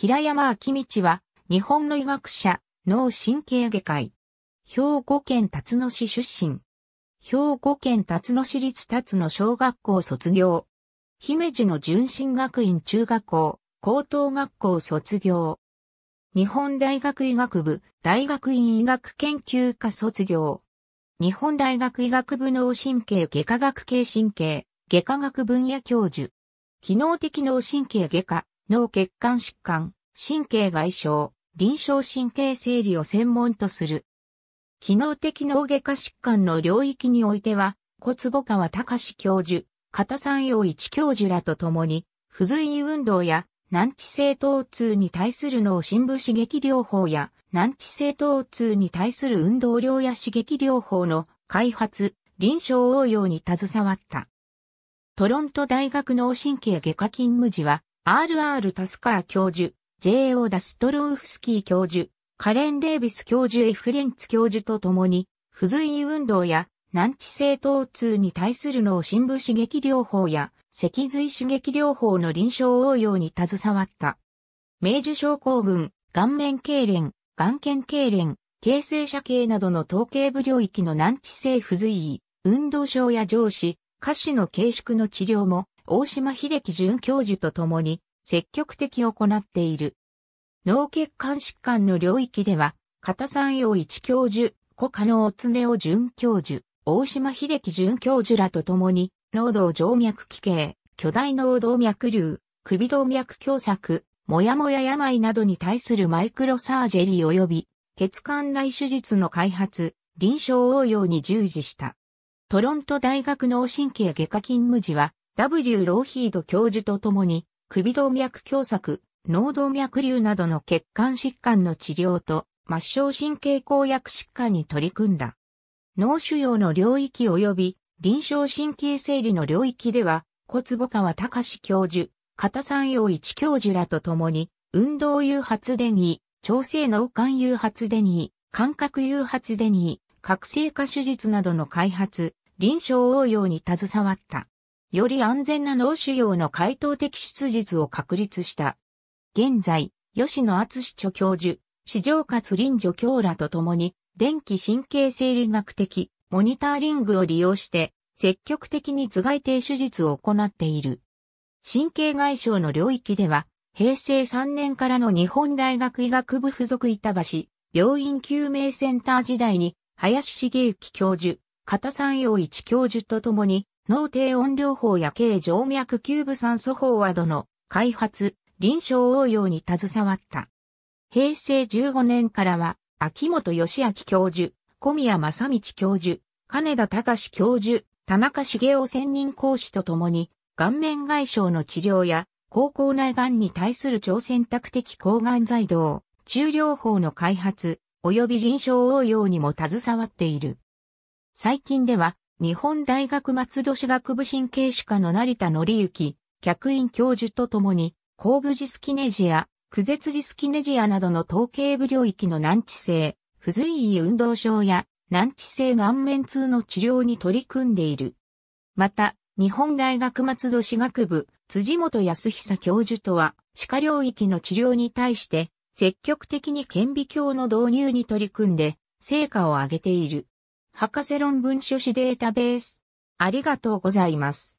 平山明道は、日本の医学者、脳神経外科医。兵庫県辰野市出身。兵庫県辰野市立辰野小学校卒業。姫路の純真学院中学校、高等学校卒業。日本大学医学部、大学院医学研究科卒業。日本大学医学部脳神経外科学系神経、外科学分野教授。機能的脳神経外科、脳血管疾患、神経外傷、臨床神経整理を専門とする。機能的脳外科疾患の領域においては、小坪川隆教授、片山陽一教授らと共に、不随意運動や難治性疼痛に対する脳深部刺激療法や難治性疼痛に対する運動量や刺激療法の開発、臨床応用に携わった。トロント大学脳神経外科勤務時は、R.R. タスカー教授、J.O. ダストローフスキー教授、カレン・デイビス教授、F. レンツ教授と共に、不随意運動や難治性疼痛に対する脳深部刺激療法や脊髄刺激療法の臨床応用に携わった。明治症候群、顔面痙攣、眼瞼痙攣、形成者形などの統計部領域の難治性不随意、運動症や上司、下肢の軽縮の治療も大島秀樹准教授と共に積極的行っている。脳血管疾患の領域では、片山陽一教授、小加納常夫准教授、大島秀樹准教授らと共に、脳動静脈奇形、巨大脳動脈瘤、首動脈狭窄、もやもや病などに対するマイクロサージェリー及び、血管内手術の開発、臨床応用に従事した。トロント大学脳神経外科勤務時は、W. ローヒード教授と共に、首動脈狭窄、脳動脈瘤などの血管疾患の治療と、末梢神経抗薬疾患に取り組んだ。脳腫瘍の領域及び臨床神経整理の領域では、小坪川隆教授、片山陽一教授らと共に、運動誘発電位、調整脳幹誘発電位、感覚誘発電位、覚醒化手術などの開発、臨床応用に携わった。より安全な脳腫瘍の回答的出術を確立した。現在、吉野厚著教授、市場勝林助教らと共に、電気神経生理学的、モニターリングを利用して、積極的に頭蓋底手術を行っている。神経外傷の領域では、平成3年からの日本大学医学部附属板橋、病院救命センター時代に、林茂之教授、片山陽一教授と共に、脳低温療法や軽静脈キューブ酸素法などの開発、臨床応用に携わった。平成15年からは、秋元義明教授、小宮正道教授、金田隆教授、田中茂雄専任講師とともに、顔面外傷の治療や、高校内癌に対する超選択的抗がん剤動、中療法の開発、及び臨床応用にも携わっている。最近では、日本大学松戸市学部神経歯科の成田則之、客員教授と共に、後部ジスキネジア、苦絶ジスキネジアなどの統計部領域の難治性、不随意運動症や難治性顔面痛の治療に取り組んでいる。また、日本大学松戸市学部、辻本康久教授とは、歯科領域の治療に対して、積極的に顕微鏡の導入に取り組んで、成果を上げている。博士論文書誌データベース。ありがとうございます。